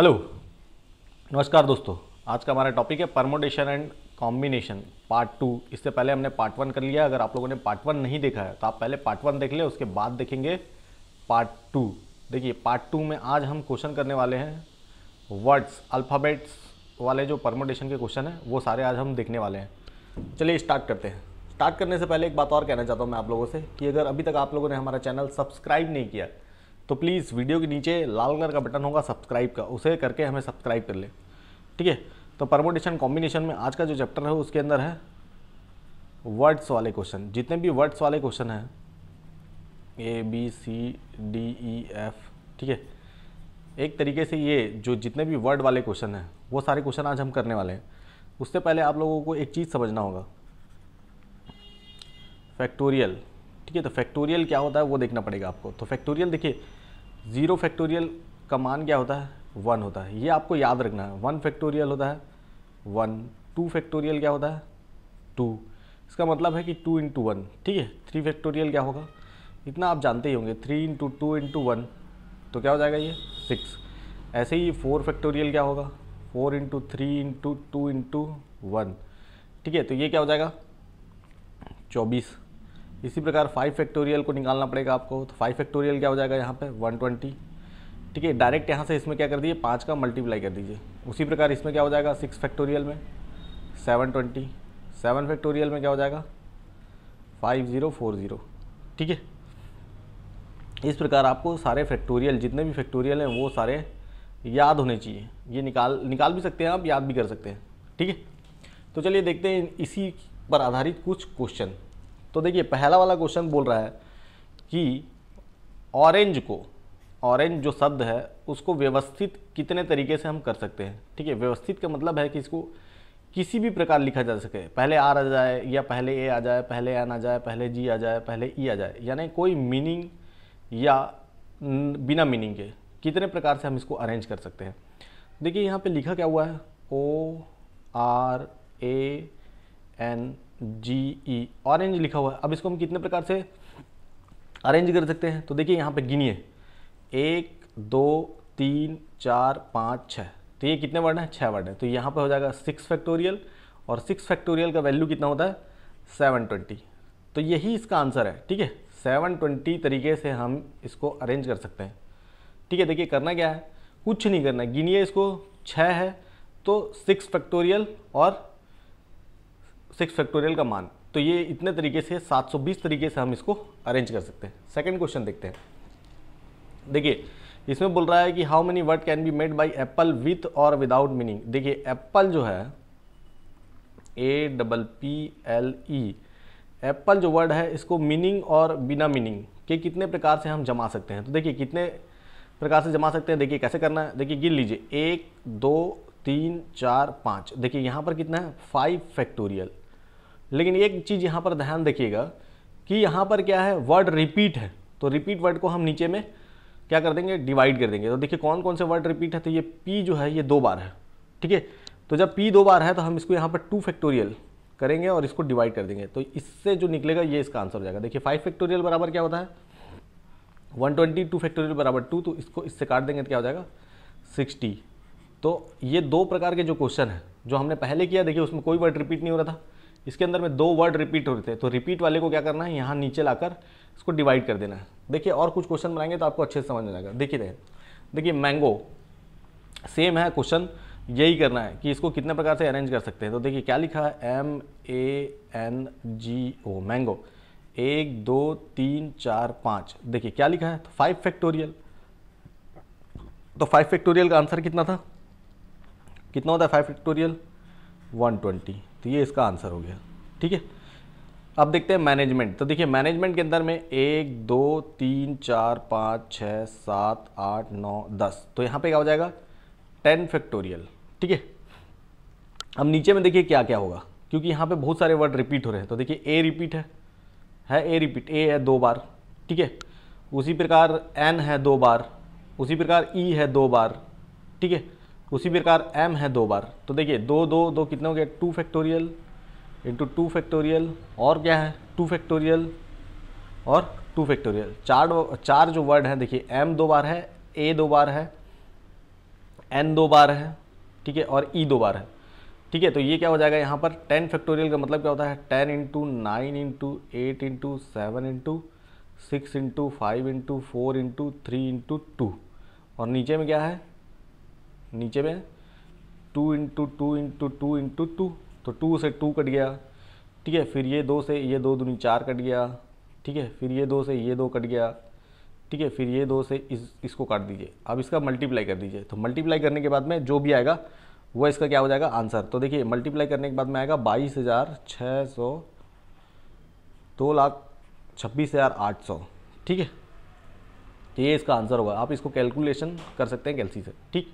hello नमस्कार दोस्तों आज का हमारा टॉपिक है permutation and combination part two इससे पहले हमने पार्ट वन कर लिया अगर आप लोगों ने पार्ट वन नहीं देखा है तो आप पहले पार्ट वन देख लें उसके बाद देखेंगे पार्ट टू देखिए पार्ट टू में आज हम क्वेश्चन करने वाले हैं वर्ड्स अल्फ़ाबेट्स वाले जो परमोडेशन के क्वेश्चन हैं वो सारे आज हम देखने वाले हैं चलिए स्टार्ट करते हैं स्टार्ट करने से पहले एक बात और कहना चाहता हूँ मैं आप लोगों से कि अगर अभी तक आप लोगों ने हमारा चैनल सब्सक्राइब नहीं किया तो प्लीज़ वीडियो के नीचे लाल कलर का बटन होगा सब्सक्राइब का उसे करके हमें सब्सक्राइब कर ले ठीक है तो परमोटेशन कॉम्बिनेशन में आज का जो चैप्टर है उसके अंदर है वर्ड्स वाले क्वेश्चन जितने भी वर्ड्स वाले क्वेश्चन हैं A B C D E F ठीक है एक तरीके से ये जो जितने भी वर्ड वाले क्वेश्चन हैं वो सारे क्वेश्चन आज हम करने वाले हैं उससे पहले आप लोगों को एक चीज़ समझना होगा फैक्टोरियल ठीक है तो फैक्टोरियल क्या होता है वो देखना पड़ेगा आपको तो फैक्टोरियल देखिए ज़ीरो फैक्टोरियल का मान क्या होता है वन होता है ये आपको याद रखना है वन फैक्टोरियल होता है वन टू फैक्टोरियल क्या होता है टू इसका मतलब है कि टू इंटू वन ठीक है थ्री फैक्टोरियल क्या होगा इतना आप जानते ही होंगे three into two into one तो क्या हो जाएगा ये सिक्स ऐसे ही फोर फैक्टोरियल क्या होगा four into three into two into one ठीक है तो ये क्या हो जाएगा चौबीस इसी प्रकार फाइव फैक्टोरियल को निकालना पड़ेगा आपको तो फाइव फैक्टोरियल क्या हो जाएगा यहाँ पे वन ट्वेंटी ठीक है डायरेक्ट यहाँ से इसमें क्या कर दीजिए पाँच का मल्टीप्लाई कर दीजिए उसी प्रकार इसमें क्या हो जाएगा सिक्स फैक्टोरियल में सेवन ट्वेंटी सेवन फैक्टोरियल में क्या हो जाएगा फाइव ज़ीरो फोर ज़ीरो ठीक है इस प्रकार आपको सारे फैक्टोरियल जितने भी फैक्टोरियल हैं वो सारे याद होने चाहिए ये निकाल निकाल भी सकते हैं आप याद भी कर सकते हैं ठीक है तो चलिए देखते हैं इसी पर आधारित कुछ क्वेश्चन तो देखिए पहला वाला क्वेश्चन बोल रहा है कि ऑरेंज को ऑरेंज जो शब्द है उसको व्यवस्थित कितने तरीके से हम कर सकते हैं ठीक है व्यवस्थित का मतलब है कि इसको किसी भी प्रकार लिखा जा सके पहले आर आ जाए या पहले ए आ जाए पहले एन आ जाए पहले जी आ जाए पहले ई e आ जाए यानी कोई मीनिंग या बिना मीनिंग के कितने प्रकार से हम इसको अरेंज कर सकते हैं देखिए यहाँ पे लिखा क्या हुआ है O R A N G E orange लिखा हुआ है अब इसको हम कितने प्रकार से अरेंज कर सकते हैं तो देखिए यहाँ पे गिनिए एक दो तीन चार पाँच छः तो ये कितने वर्ड हैं छः वर्ड हैं तो यहाँ पे हो जाएगा सिक्स फैक्टोरियल और सिक्स फैक्टोरियल का वैल्यू कितना होता है सेवन ट्वेंटी तो यही इसका आंसर है ठीक है सेवन ट्वेंटी तरीके से हम इसको अरेंज कर सकते हैं ठीक है देखिए करना क्या है कुछ नहीं करना गिनिए इसको छः है तो सिक्स फैक्टोरियल और सिक्स फैक्टोरियल का मान तो ये इतने तरीके से 720 तरीके से हम इसको अरेंज कर सकते हैं सेकंड क्वेश्चन देखते हैं देखिए इसमें बोल रहा है कि how many word can be made by apple with और विदाउट मीनिंग देखिए एप्पल जो है A double P L E apple जो वर्ड है इसको मीनिंग और बिना मीनिंग के कितने प्रकार से हम जमा सकते हैं तो देखिए कितने प्रकार से जमा सकते हैं देखिए कैसे करना है देखिए गिन लीजिए एक दो तीन चार पाँच देखिए यहाँ पर कितना है फाइव फैक्टोरियल लेकिन एक चीज़ यहाँ पर ध्यान देखिएगा कि यहाँ पर क्या है वर्ड रिपीट है तो रिपीट वर्ड को हम नीचे में क्या कर देंगे डिवाइड कर देंगे तो देखिए कौन कौन से वर्ड रिपीट है तो ये पी जो है ये दो बार है ठीक है तो जब पी दो बार है तो हम इसको यहाँ पर टू फैक्टोरियल करेंगे और इसको डिवाइड कर देंगे तो इससे जो निकलेगा ये इसका आंसर हो जाएगा देखिए फाइव फैक्टोरियल बराबर क्या होता है वन ट्वेंटी टू फैक्टोरियल बराबर टू तो इसको इससे काट देंगे तो क्या हो जाएगा सिक्सटी तो ये दो प्रकार के जो क्वेश्चन है जो हमने पहले किया देखिए उसमें कोई वर्ड रिपीट नहीं हो रहा था इसके अंदर में दो वर्ड रिपीट होते हैं तो रिपीट वाले को क्या करना है यहाँ नीचे लाकर इसको डिवाइड कर देना है देखिए और कुछ क्वेश्चन बनाएंगे तो आपको अच्छे से समझ में आएगा देखिए देखिए देखिए मैंगो सेम है क्वेश्चन यही करना है कि इसको कितने प्रकार से अरेंज कर सकते हैं तो देखिए क्या लिखा है M A N G O mango एक दो तीन चार पाँच देखिए क्या लिखा है तो फाइव फैक्टोरियल तो फाइव फैक्टोरियल का आंसर कितना था कितना होता है फाइव फैक्टोरियल वन ट्वेंटी तो ये इसका आंसर हो गया ठीक है अब देखते हैं मैनेजमेंट तो देखिए मैनेजमेंट के अंदर में एक दो तीन चार पाँच छः सात आठ नौ दस तो यहाँ पे क्या हो जाएगा टेन फैक्टोरियल ठीक है अब नीचे में देखिए क्या क्या होगा क्योंकि यहाँ पे बहुत सारे वर्ड रिपीट हो रहे हैं तो देखिए ए रिपीट है है ए रिपीट ए है दो बार ठीक है उसी प्रकार एन है दो बार उसी प्रकार ई e है दो बार ठीक है उसी प्रकार m है दो बार तो देखिए दो दो दो कितने हो गया two factorial into two factorial और क्या है टू फैक्टोरियल और टू फैक्टोरियल चार चार जो वर्ड हैं देखिए m दो बार है a दो बार है n दो बार है ठीक है और e दो बार है ठीक है तो ये क्या हो जाएगा यहाँ पर टेन फैक्टोरियल का मतलब क्या होता है ten into nine into eight into seven into six into five into four into three into two और नीचे में क्या है नीचे में two into two into two into two तो टू से टू कट गया ठीक है फिर ये दो से ये दो दूनी चार कट गया ठीक है फिर ये दो से ये दो कट गया ठीक है फिर ये दो से इस इसको काट दीजिए अब इसका मल्टीप्लाई कर दीजिए तो मल्टीप्लाई करने के बाद में जो भी आएगा वह इसका क्या हो जाएगा आंसर तो देखिए मल्टीप्लाई करने के बाद में आएगा बाईस हज़ार छः सौ दो लाख छब्बीस हज़ार आठ सौ ठीक है तो ये इसका आंसर होगा आप इसको कैलकुलेशन कर सकते हैं कैलसी से ठीक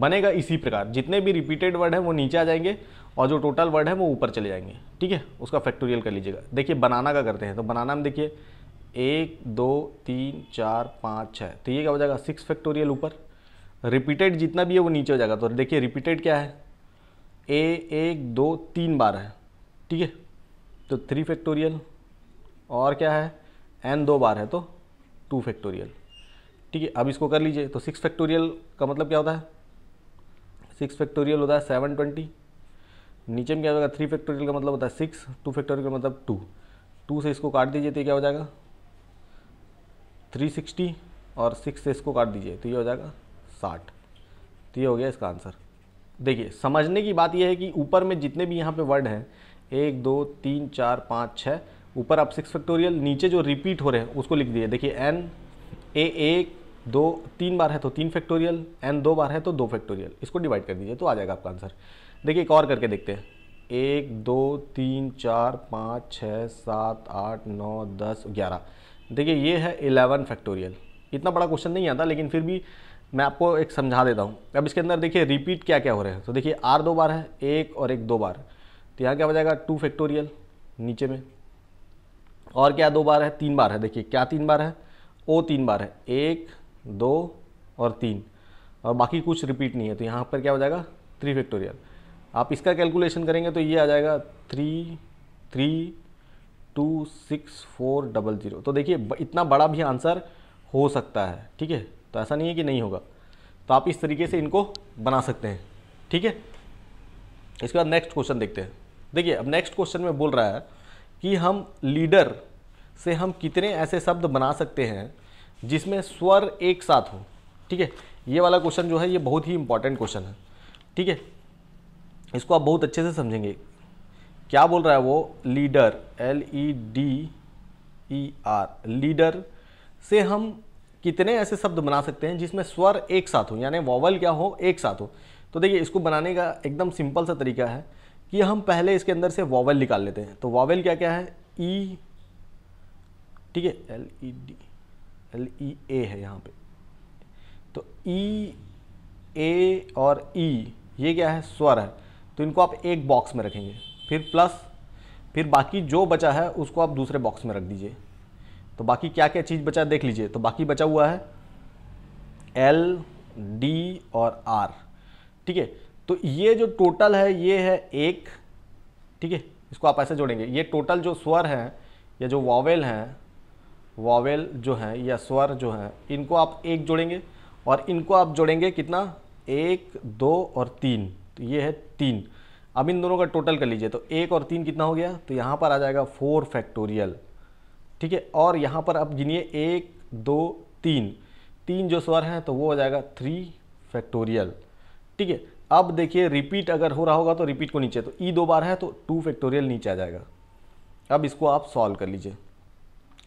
बनेगा इसी प्रकार जितने भी रिपीटेड वर्ड हैं वो नीचे आ जाएंगे और जो टोटल वर्ड है वो ऊपर चले जाएंगे ठीक है उसका फैक्टोरियल कर लीजिएगा देखिए बनाना का करते हैं तो बनाना में देखिए एक दो तीन चार पाँच छः तो ये क्या हो जाएगा सिक्स फैक्टोरियल ऊपर रिपीटेड जितना भी है वो नीचे हो जाएगा तो देखिए रिपीटेड क्या है ए एक दो तीन बार है ठीक है तो थ्री फैक्टोरियल और क्या है एन दो बार है तो टू फैक्टोरियल ठीक है अब इसको कर लीजिए तो सिक्स फैक्टोरियल का मतलब क्या होता है सिक्स फैक्टोरियल होता है सेवन ट्वेंटी नीचे में क्या हो जाएगा थ्री फैक्टोरियल का मतलब होता है सिक्स टू फैक्टोरियल का मतलब टू टू से इसको काट दीजिए तो क्या हो जाएगा थ्री सिक्सटी और सिक्स से इसको काट दीजिए तो ये हो जाएगा साठ तो ये हो गया इसका आंसर देखिए समझने की बात यह है कि ऊपर में जितने भी यहाँ पे वर्ड हैं एक दो तीन चार पाँच छः ऊपर आप सिक्स फैक्टोरियल नीचे जो रिपीट हो रहे हैं उसको लिख दिए देखिए एन ए एक दो तीन बार है तो तीन फैक्टोरियल एन दो बार है तो दो फैक्टोरियल इसको डिवाइड कर दीजिए तो आ जाएगा आपका आंसर देखिए एक और करके देखते हैं एक दो तीन चार पाँच छः सात आठ नौ दस ग्यारह देखिए ये है एलेवन फैक्टोरियल इतना बड़ा क्वेश्चन नहीं आता लेकिन फिर भी मैं आपको एक समझा देता हूँ अब इसके अंदर देखिए रिपीट क्या क्या हो रहे हैं तो देखिए आर दो बार है एक और एक दो बार तो यहाँ क्या हो जाएगा टू फैक्टोरियल नीचे में और क्या दो बार है तीन बार है देखिए क्या तीन बार है ओ तीन बार है एक दो और तीन और बाकी कुछ रिपीट नहीं है तो यहाँ पर क्या हो जाएगा थ्री फैक्टोरियल आप इसका कैलकुलेशन करेंगे तो ये आ जाएगा three three two six four double zero तो देखिए इतना बड़ा भी आंसर हो सकता है ठीक है तो ऐसा नहीं है कि नहीं होगा तो आप इस तरीके से इनको बना सकते हैं ठीक है इसके बाद नेक्स्ट क्वेश्चन देखते हैं देखिए अब नेक्स्ट क्वेश्चन में बोल रहा है कि हम लीडर से हम कितने ऐसे शब्द बना सकते हैं जिसमें स्वर एक साथ हो ठीक है ये वाला क्वेश्चन जो है ये बहुत ही इंपॉर्टेंट क्वेश्चन है ठीक है इसको आप बहुत अच्छे से समझेंगे क्या बोल रहा है वो leader L E D E R leader से हम कितने ऐसे शब्द बना सकते हैं जिसमें स्वर एक साथ हो यानी वॉवल क्या हो एक साथ हो तो देखिए इसको बनाने का एकदम सिंपल सा तरीका है कि हम पहले इसके अंदर से वॉवल निकाल लेते हैं तो वॉवल क्या क्या है ई e, ठीक है L E D L E A है यहाँ पे तो ई e, ए और ई e, ये क्या है स्वर है तो इनको आप एक बॉक्स में रखेंगे फिर प्लस फिर बाकी जो बचा है उसको आप दूसरे बॉक्स में रख दीजिए तो बाकी क्या क्या चीज़ बचा देख लीजिए तो बाकी बचा हुआ है एल डी और आर ठीक है तो ये जो टोटल है ये है एक ठीक है इसको आप ऐसे जोड़ेंगे ये टोटल जो स्वर हैं या जो वॉवेल हैं वॉवेल जो हैं या स्वर जो हैं इनको आप एक जोड़ेंगे और इनको आप जोड़ेंगे कितना एक दो और तीन तो ये है तीन अब इन दोनों का टोटल कर लीजिए तो एक और तीन कितना हो गया तो यहाँ पर आ जाएगा फोर फैक्टोरियल ठीक है और यहाँ पर आप गिनिए एक दो तीन तीन जो स्वर हैं तो वो हो जाएगा थ्री फैक्टोरियल ठीक है अब देखिए रिपीट अगर हो रहा होगा तो रिपीट को नीचे तो ई e दो बार है तो टू फैक्टोरियल नीचे आ जाएगा अब इसको आप सॉल्व कर लीजिए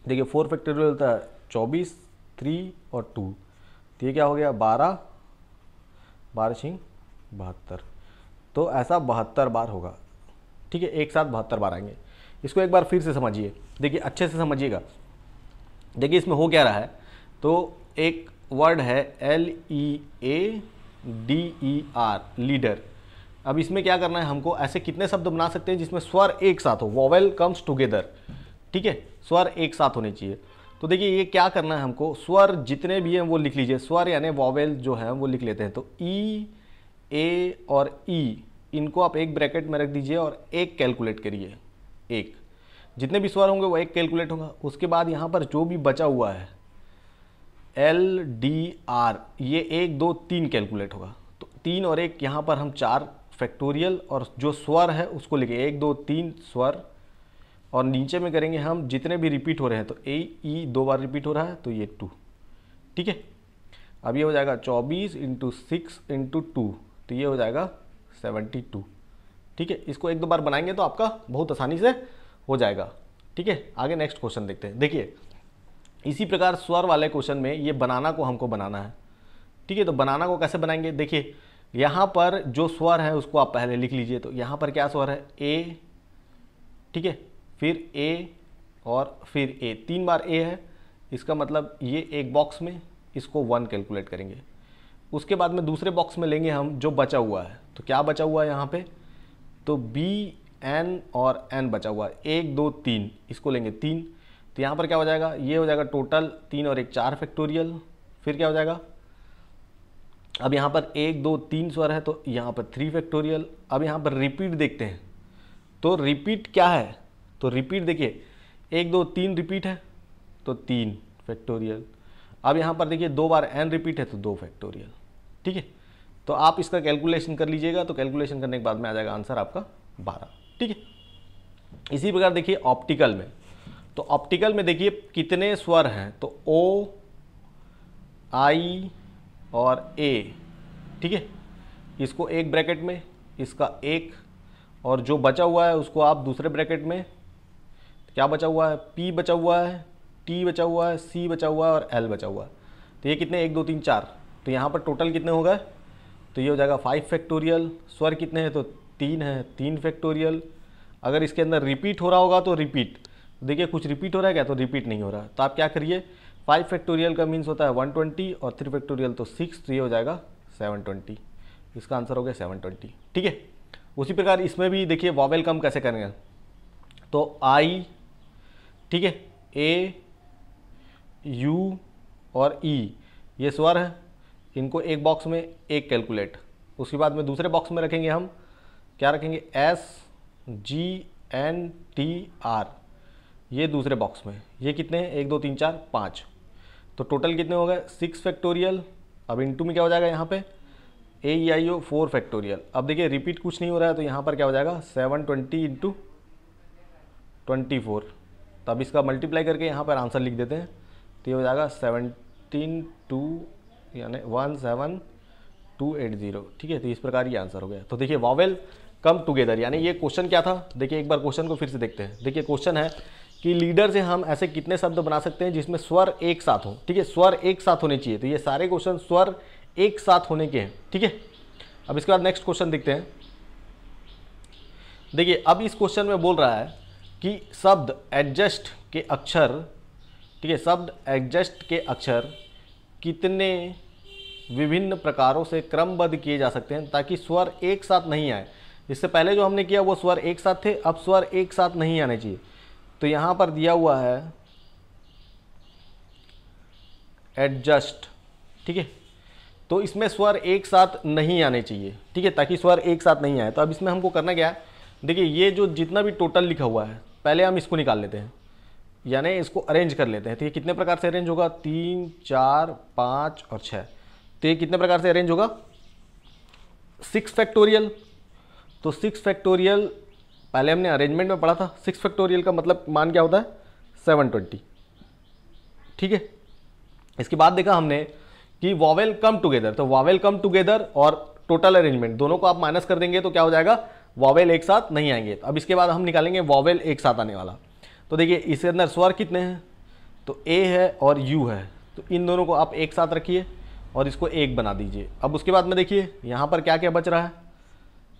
देखिए फोर फैक्टोरियल होता है चौबीस थ्री और टू तो ये क्या हो गया बारह बारह छिंग बहत्तर तो ऐसा बहत्तर बार होगा ठीक है एक साथ बहत्तर बार आएंगे इसको एक बार फिर से समझिए देखिए अच्छे से समझिएगा देखिए इसमें हो क्या रहा है तो एक वर्ड है L E A D E R leader अब इसमें क्या करना है हमको ऐसे कितने शब्द बना सकते हैं जिसमें स्वर एक साथ हो वॉवेल कम्स टुगेदर ठीक है स्वर एक साथ होने चाहिए तो देखिए ये क्या करना है हमको स्वर जितने भी हैं वो लिख लीजिए स्वर यानी वॉवेल जो है वो लिख लेते हैं तो ई ए और ई इनको आप एक ब्रैकेट में रख दीजिए और एक कैलकुलेट करिए एक जितने भी स्वर होंगे वो एक कैलकुलेट होगा उसके बाद यहाँ पर जो भी बचा हुआ है एल डी आर ये एक दो तीन कैलकुलेट होगा तो तीन और एक यहाँ पर हम चार फैक्टोरियल और जो स्वर है उसको लिखिए एक दो तीन स्वर और नीचे में करेंगे हम जितने भी रिपीट हो रहे हैं तो ए ई e दो बार रिपीट हो रहा है तो ये टू ठीक है अब ये हो जाएगा चौबीस इंटू सिक्स इंटू टू तो ये हो जाएगा सेवेंटी टू ठीक है इसको एक दो बार बनाएंगे तो आपका बहुत आसानी से हो जाएगा ठीक है आगे नेक्स्ट क्वेश्चन देखते हैं देखिए इसी प्रकार स्वर वाले क्वेश्चन में ये बनाना को हमको बनाना है ठीक है तो बनाना को कैसे बनाएंगे देखिए यहाँ पर जो स्वर है उसको आप पहले लिख लीजिए तो यहाँ पर क्या स्वर है ए ठीक है फिर ए और फिर ए तीन बार ए है इसका मतलब ये एक बॉक्स में इसको वन कैलकुलेट करेंगे उसके बाद में दूसरे बॉक्स में लेंगे हम जो बचा हुआ है तो क्या बचा हुआ है यहाँ पे तो बी एन और एन बचा हुआ है एक दो तीन इसको लेंगे तीन तो यहाँ पर क्या हो जाएगा ये हो जाएगा टोटल तीन और एक चार फैक्टोरियल फिर क्या हो जाएगा अब यहाँ पर एक दो तीन स्वर है तो यहाँ पर थ्री फैक्टोरियल अब यहाँ पर रिपीट देखते हैं तो रिपीट क्या है तो रिपीट देखिए एक दो तीन रिपीट है तो तीन फैक्टोरियल अब यहाँ पर देखिए दो बार एन रिपीट है तो दो फैक्टोरियल ठीक है तो आप इसका कैलकुलेशन कर लीजिएगा तो कैलकुलेशन करने के बाद में आ जाएगा आंसर आपका बारह ठीक है इसी प्रकार देखिए ऑप्टिकल में तो ऑप्टिकल में देखिए कितने स्वर हैं तो ओ आई और ए ठीक है इसको एक ब्रैकेट में इसका एक और जो बचा हुआ है उसको आप दूसरे ब्रैकेट में क्या बचा हुआ है पी बचा हुआ है टी बचा हुआ है सी बचा हुआ है और एल बचा हुआ है तो ये कितने एक दो तीन चार तो यहाँ पर टोटल कितने हो गए तो ये हो जाएगा फाइव फैक्टोरियल स्वर कितने हैं तो तीन है तीन फैक्टोरियल अगर इसके अंदर रिपीट हो रहा होगा तो रिपीट तो देखिए कुछ रिपीट हो रहा है क्या तो रिपीट नहीं हो रहा तो आप क्या करिए फाइव फैक्टोरियल का मीन्स होता है वन ट्वेंटी और थ्री फैक्टोरियल तो सिक्स तो ये हो जाएगा सेवन ट्वेंटी इसका आंसर हो गया सेवन ट्वेंटी ठीक है उसी प्रकार इसमें भी देखिए वॉवेल कम कैसे करेंगे तो आई ठीक है ए यू और ई e, ये स्वर है इनको एक बॉक्स में एक कैलकुलेट उसके बाद में दूसरे बॉक्स में रखेंगे हम क्या रखेंगे S G N T R ये दूसरे बॉक्स में ये कितने हैं एक दो तीन चार पाँच तो टोटल कितने हो गए सिक्स फैक्टोरियल अब इंटू में क्या हो जाएगा यहाँ पे ए ई आई ओ फोर फैक्टोरियल अब देखिए रिपीट कुछ नहीं हो रहा है तो यहाँ पर क्या हो जाएगा seven twenty into twenty four तो अब इसका मल्टीप्लाई करके यहाँ पर आंसर लिख देते हैं तो ये हो जाएगा सेवनटीन टू यानी one seven two eight zero ठीक है तो इस प्रकार ये आंसर हो गया तो देखिए वावेल कम टुगेदर यानी ये क्वेश्चन क्या था देखिए एक बार क्वेश्चन को फिर से देखते हैं देखिए क्वेश्चन है कि लीडर से हम ऐसे कितने शब्द बना सकते हैं जिसमें स्वर एक साथ हो ठीक है स्वर एक साथ होने चाहिए तो ये सारे क्वेश्चन स्वर एक साथ होने के हैं ठीक है अब इसके बाद नेक्स्ट क्वेश्चन देखते हैं देखिए अब इस क्वेश्चन में बोल रहा है कि शब्द एडजस्ट के अक्षर ठीक है शब्द एडजस्ट के अक्षर कितने विभिन्न प्रकारों से क्रमबद्ध किए जा सकते हैं ताकि स्वर एक साथ नहीं आए इससे पहले जो हमने किया वो स्वर एक साथ थे अब स्वर एक साथ नहीं आने चाहिए तो यहाँ पर दिया हुआ है एडजस्ट ठीक है तो इसमें स्वर एक साथ नहीं आने चाहिए ठीक है ताकि स्वर एक साथ नहीं आए तो अब इसमें हमको करना क्या है देखिए ये जो जितना भी टोटल लिखा हुआ है पहले हम इसको निकाल लेते हैं यानी इसको अरेंज कर लेते हैं तो ये कितने प्रकार से अरेंज होगा तीन चार पाँच और छः तो ये कितने प्रकार से अरेंज होगा सिक्स फैक्टोरियल तो सिक्स फैक्टोरियल पहले हमने अरेंजमेंट में पढ़ा था सिक्स फैक्टोरियल का मतलब मान क्या होता है सेवन ट्वेंटी ठीक है इसके बाद देखा हमने कि वॉवेल कम टुगेदर तो वॉवेल कम टुगेदर और टोटल अरेंजमेंट दोनों को आप माइनस कर देंगे तो क्या हो जाएगा वॉवेल एक साथ नहीं आएंगे तो अब इसके बाद हम निकालेंगे वॉवेल एक साथ आने वाला तो देखिए इसके अंदर स्वर कितने हैं तो ए है और यू है तो इन दोनों को आप एक साथ रखिए और इसको एक बना दीजिए अब उसके बाद में देखिए यहाँ पर क्या क्या बच रहा है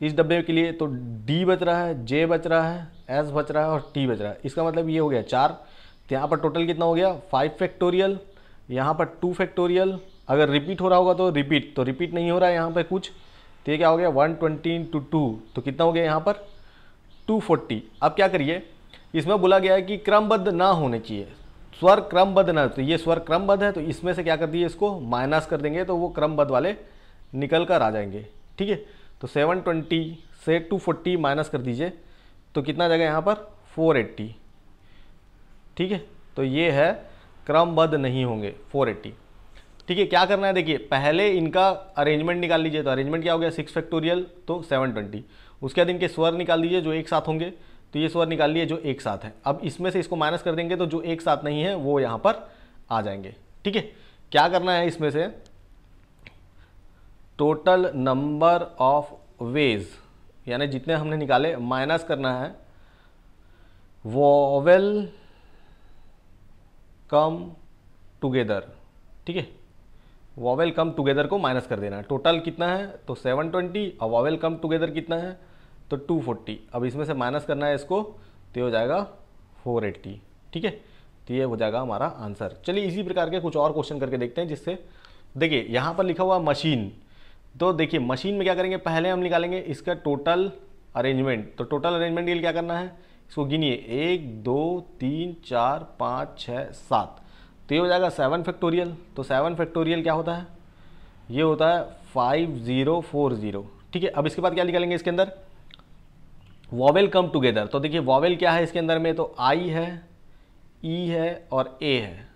इस डब्बे के लिए तो डी बच रहा है जे बच रहा है एस बच रहा है और टी बच रहा है इसका मतलब ये हो गया चार तो यहाँ पर टोटल कितना हो गया फाइव फैक्टोरियल यहाँ पर टू फैक्टोरियल अगर रिपीट हो रहा होगा तो रिपीट तो रिपीट नहीं हो रहा है यहाँ पर कुछ तो ये क्या हो गया वन ट्वेंटी टू टू तो कितना हो गया यहाँ पर टू फोर्टी अब क्या करिए इसमें बोला गया है कि क्रमबद्ध ना होने चाहिए स्वर क्रमबद्ध ना तो ये स्वर क्रमबद्ध है तो इसमें से क्या कर दिए इसको माइनस कर देंगे तो वो क्रमबद्ध वाले निकल कर आ जाएंगे ठीक है तो सेवन ट्वेंटी से टू फोर्टी माइनस कर दीजिए तो कितना जाएगा यहाँ पर फोर एट्टी ठीक है तो ये है क्रमबद्ध नहीं होंगे फोर एट्टी ठीक है क्या करना है देखिए पहले इनका अरेंजमेंट निकाल लीजिए तो अरेंजमेंट क्या हो गया सिक्स फैक्टोरियल तो सेवन ट्वेंटी उसके बाद इनके स्वर निकाल लीजिए जो एक साथ होंगे तो ये स्वर निकाल लिए जो एक साथ है अब इसमें से इसको माइनस कर देंगे तो जो एक साथ नहीं है वो यहाँ पर आ जाएंगे ठीक है क्या करना है इसमें से टोटल नंबर ऑफ वेज यानी जितने हमने निकाले माइनस करना है वोवेल कम टुगेदर ठीक है वॉवेल कम टुगेदर को माइनस कर देना है टोटल कितना है तो 720 और वॉवेल कम टुगेदर कितना है तो 240 अब इसमें से माइनस करना है इसको तो ये हो जाएगा 480 ठीक है तो ये हो जाएगा हमारा आंसर चलिए इसी प्रकार के कुछ और क्वेश्चन करके देखते हैं जिससे देखिए यहाँ पर लिखा हुआ मशीन तो देखिए मशीन में क्या करेंगे पहले हम निकालेंगे इसका टोटल अरेंजमेंट तो टोटल अरेंजमेंट के लिए क्या करना है इसको गिनिए एक दो तीन चार पाँच छः सात तो ये हो जाएगा सेवन फैक्टोरियल तो सेवन फैक्टोरियल क्या होता है ये होता है फाइव ज़ीरो फोर ज़ीरो ठीक है अब इसके बाद क्या निकालेंगे इसके अंदर वॉवेल कम टुगेदर तो देखिए वॉवेल क्या है इसके अंदर में तो आई है ई e है और ए है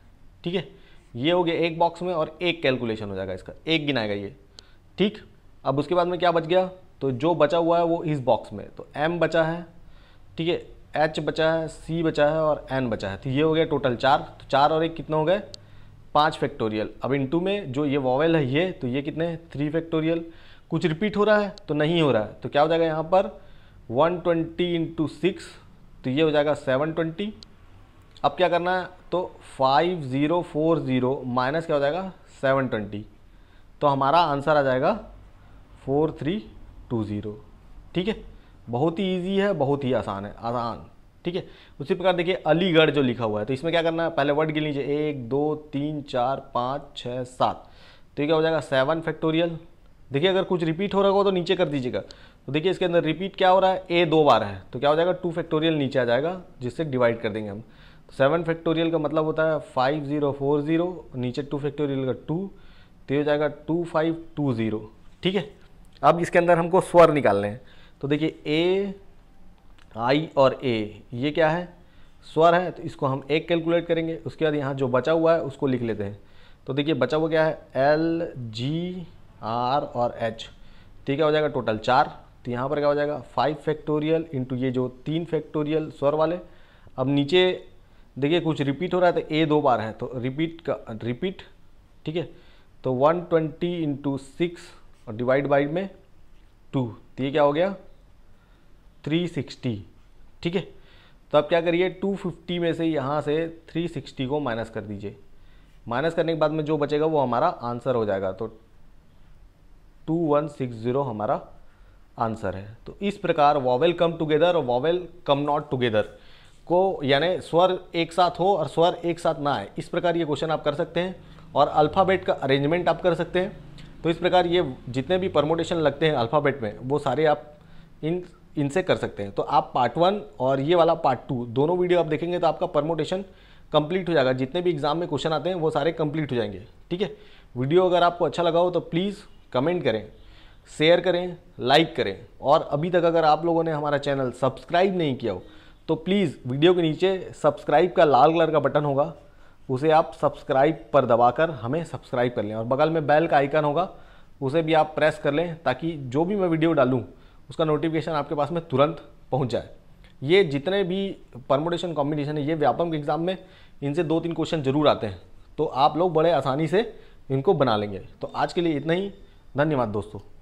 ठीक है ये हो गया एक बॉक्स में और एक कैलकुलेशन हो जाएगा इसका एक गिनाएगा ये ठीक अब उसके बाद में क्या बच गया तो जो बचा हुआ है वो इस बॉक्स में तो एम बचा है ठीक है एच बचा है सी बचा है और एन बचा है तो ये हो गया टोटल चार तो चार और एक कितना हो गए पाँच फैक्टोरियल अब इनटू में जो ये वॉवेल है ये तो ये कितने हैं थ्री फैक्टोरियल कुछ रिपीट हो रहा है तो नहीं हो रहा है तो क्या हो जाएगा यहाँ पर वन ट्वेंटी इंटू सिक्स तो ये हो जाएगा सेवन ट्वेंटी अब क्या करना है तो five zero four zero minus क्या हो जाएगा सेवन ट्वेंटी तो हमारा आंसर आ जाएगा फोर थ्री टू ज़ीरो ठीक है बहुत ही ईजी है बहुत ही आसान है आसान ठीक है उसी प्रकार देखिए अलीगढ़ जो लिखा हुआ है तो इसमें क्या करना है पहले वर्ड गिन लीजिए एक दो तीन चार पाँच छः सात तो ये क्या हो जाएगा सेवन फैक्टोरियल देखिए अगर कुछ रिपीट हो रहा हो तो नीचे कर दीजिएगा तो देखिए इसके अंदर रिपीट क्या हो रहा है ए दो बार है तो क्या हो जाएगा टू फैक्टोरियल नीचे आ जाएगा जिससे डिवाइड कर देंगे हम सेवन तो फैक्टोरियल का मतलब होता है फाइव ज़ीरो फोर ज़ीरो नीचे टू फैक्टोरियल का टू तो ये हो जाएगा टू फाइव टू ज़ीरो ठीक है अब इसके अंदर हमको स्वर निकालने हैं तो देखिए ए आई और ए ये क्या है स्वर है तो इसको हम एक कैलकुलेट करेंगे उसके बाद यहाँ जो बचा हुआ है उसको लिख लेते हैं तो देखिए बचा हुआ क्या है एल जी आर और एच तो क्या हो जाएगा टोटल चार तो यहाँ पर क्या हो जाएगा फाइव फैक्टोरियल इंटू ये जो तीन फैक्टोरियल स्वर वाले अब नीचे देखिए कुछ रिपीट हो रहा है तो ए दो बार है तो रिपीट का रिपीट ठीक है तो वन ट्वेंटी इंटू सिक्स और डिवाइड बाई में टू तो ये क्या हो गया 360 ठीक है तो आप क्या करिए 250 में से यहाँ से 360 को माइनस कर दीजिए माइनस करने के बाद में जो बचेगा वो हमारा आंसर हो जाएगा तो 2160 हमारा आंसर है तो इस प्रकार वॉवेल कम टुगेदर और वॉवेल कम नॉट टुगेदर को यानी स्वर एक साथ हो और स्वर एक साथ ना आए इस प्रकार ये क्वेश्चन आप कर सकते हैं और अल्फ़ाबेट का अरेंजमेंट आप कर सकते हैं तो इस प्रकार ये जितने भी परमोटेशन लगते हैं अल्फ़ाबेट में वो सारे आप इन इनसे कर सकते हैं तो आप पार्ट वन और ये वाला पार्ट टू दोनों वीडियो आप देखेंगे तो आपका परमोटेशन कंप्लीट हो जाएगा जितने भी एग्जाम में क्वेश्चन आते हैं वो सारे कंप्लीट हो जाएंगे ठीक है वीडियो अगर आपको अच्छा लगा हो तो प्लीज़ कमेंट करें शेयर करें लाइक करें और अभी तक अगर आप लोगों ने हमारा चैनल सब्सक्राइब नहीं किया हो तो प्लीज़ वीडियो के नीचे सब्सक्राइब का लाल कलर का बटन होगा उसे आप सब्सक्राइब पर दबाकर हमें सब्सक्राइब कर लें और बगल में बेल का आइकन होगा उसे भी आप प्रेस कर लें ताकि जो भी मैं वीडियो डालूँ उसका नोटिफिकेशन आपके पास में तुरंत पहुंच जाए ये जितने भी परमोटेशन कॉम्बिनेशन है ये व्यापम के एग्ज़ाम में इनसे दो तीन क्वेश्चन जरूर आते हैं तो आप लोग बड़े आसानी से इनको बना लेंगे तो आज के लिए इतना ही धन्यवाद दोस्तों